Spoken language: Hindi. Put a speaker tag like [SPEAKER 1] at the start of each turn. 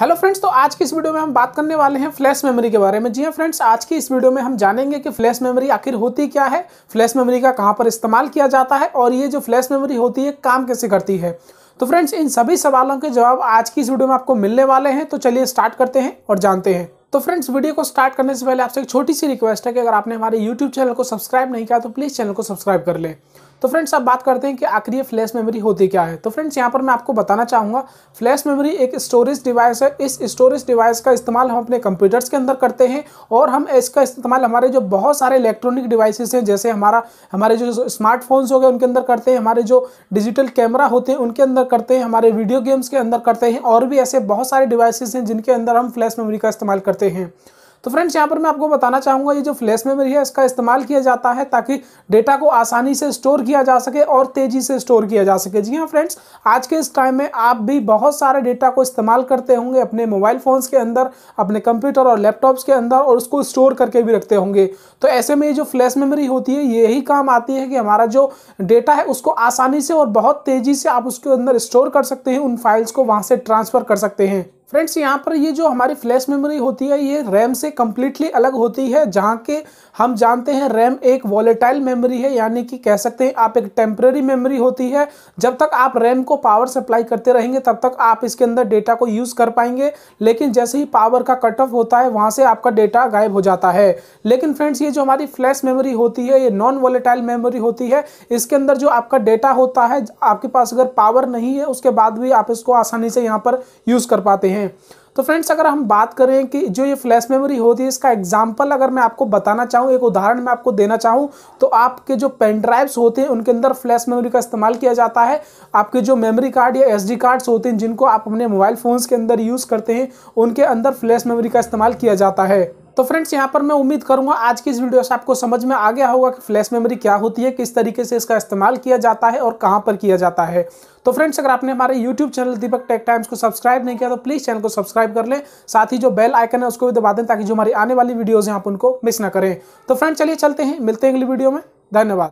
[SPEAKER 1] हेलो फ्रेंड्स तो आज की इस वीडियो में हम बात करने वाले हैं फ्लैश मेमोरी के बारे में जी हाँ फ्रेंड्स आज की इस वीडियो में हम जानेंगे कि फ्लैश मेमोरी आखिर होती क्या है फ्लैश मेमोरी का कहाँ पर इस्तेमाल किया जाता है और ये जो फ्लैश मेमोरी होती है काम कैसे करती है तो फ्रेंड्स इन सभी सवालों के जवाब आज की इस वीडियो में आपको मिलने वाले हैं तो चलिए स्टार्ट करते हैं और जानते हैं तो फ्रेंड्स वीडियो को स्टार्ट करने से पहले आपसे एक छोटी सी रिक्वेस्ट है कि अगर आपने हमारे यूट्यूब चैनल को सब्सक्राइब नहीं किया तो प्लीज़ चैनल को सब्सक्राइब कर लें तो फ्रेंड्स आप बात करते हैं कि आखिर ये फ्लैश मेमोरी होती क्या है तो फ्रेंड्स यहाँ पर मैं आपको बताना चाहूँगा फ्लैश मेमोरी एक स्टोरेज डिवाइस है इस स्टोरेज डिवाइस का इस्तेमाल हम अपने कंप्यूटर्स के अंदर करते हैं और हम इसका इस्तेमाल हमारे जो बहुत सारे इलेक्ट्रॉनिक डिवाइसेस हैं जैसे हमारा हमारे जो स्मार्टफोन्स हो गए उनके अंदर करते हैं हमारे जो डिजिटल कैमरा होते हैं उनके अंदर करते हैं हमारे वीडियो गेम्स के अंदर करते हैं और भी ऐसे बहुत सारे डिवाइसेज हैं जिनके अंदर हम फ्लैश मेमोरी का इस्तेमाल करते हैं करते हैं तो फ्रेंड्स यहाँ पर मैं आपको बताना चाहूँगा ये जो फ्लैश मेमोरी है इसका इस्तेमाल किया जाता है ताकि डेटा को आसानी से स्टोर किया जा सके और तेज़ी से स्टोर किया जा सके जी हाँ फ्रेंड्स आज के इस टाइम में आप भी बहुत सारे डेटा को इस्तेमाल करते होंगे अपने मोबाइल फ़ोन्स के अंदर अपने कंप्यूटर और लैपटॉप्स के अंदर और उसको स्टोर करके भी रखते होंगे तो ऐसे में ये जो फ्लैश मेमोरी होती है यही काम आती है कि हमारा जो डेटा है उसको आसानी से और बहुत तेज़ी से आप उसके अंदर स्टोर कर सकते हैं उन फाइल्स को वहाँ से ट्रांसफ़र कर सकते हैं फ्रेंड्स यहाँ पर ये जो हमारी फ्लैश मेमोरी होती है ये रैम से कम्प्लीटली अलग होती है जहाँ के हम जानते हैं रैम एक वॉलेटाइल मेमोरी है यानी कि कह सकते हैं आप एक टेम्प्रेरी मेमोरी होती है जब तक आप रैम को पावर सप्लाई करते रहेंगे तब तक आप इसके अंदर डेटा को यूज़ कर पाएंगे लेकिन जैसे ही पावर का कट ऑफ होता है वहाँ से आपका डेटा गायब हो जाता है लेकिन फ्रेंड्स ये जो हमारी फ्लैश मेमोरी होती है ये नॉन वॉलेटाइल मेमोरी होती है इसके अंदर जो आपका डेटा होता है आपके पास अगर पावर नहीं है उसके बाद भी आप इसको आसानी से यहाँ पर यूज़ कर पाते हैं हैं तो फ्रेंड्स अगर हम बात करें कि जो ये फ्लैश मेमोरी होती है इसका एग्जाम्पल अगर मैं आपको बताना चाहूँ एक उदाहरण मैं आपको देना चाहूँ तो आपके जो पेन ड्राइव्स होते हैं उनके अंदर फ्लैश मेमोरी का इस्तेमाल किया जाता है आपके जो मेमोरी कार्ड या एसडी कार्ड्स होते हैं जिनको आप अपने मोबाइल फ़ोन्स के अंदर यूज़ करते हैं उनके अंदर फ्लैश मेमोरी का इस्तेमाल किया जाता है तो फ्रेंड्स यहाँ पर मैं उम्मीद करूंगा आज की इस वीडियो से आपको समझ में आ गया होगा कि फ्लैश मेमोरी क्या होती है किस तरीके से इसका इस्तेमाल किया जाता है और कहाँ पर किया जाता है तो फ्रेंड्स अगर आपने हमारे YouTube channel Deepak tech times को सब्सक्राइब नहीं किया तो प्लीज़ चैनल को सब्सक्राइब कर लें साथ ही जो बेल आइकन है उसको भी दबा दें ताकि जो हमारी आने वाली वीडियोज़ हैं आप उनको मिस ना करें तो फ्रेंड्स चलिए चलते हैं मिलते हैं अगली वीडियो में धन्यवाद